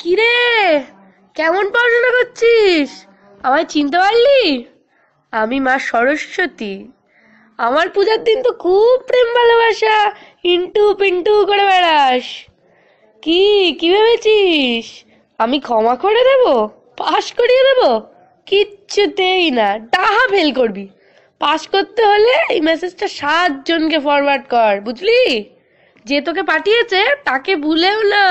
কিরে কেমন পড়াশোনা করছিস আমায় চিনতে পারলি আমি মা সরস্বতী আমার পূজার দিন তো খুব প্রেম ভালোবাসা ইন্টু পিন্টু করে বেড়াস কি কি ভেবেছিস আমি ক্ষমা করে দেব পাশ করিয়ে দেব কিচ্ছুতেই না ডাহা ফেল করবি পাশ করতে হলে এই মেসেজটা সাতজনকে ফরওয়ার্ড কর বুঝলি যে তোকে পাঠিয়েছে তাকে ভুলেও না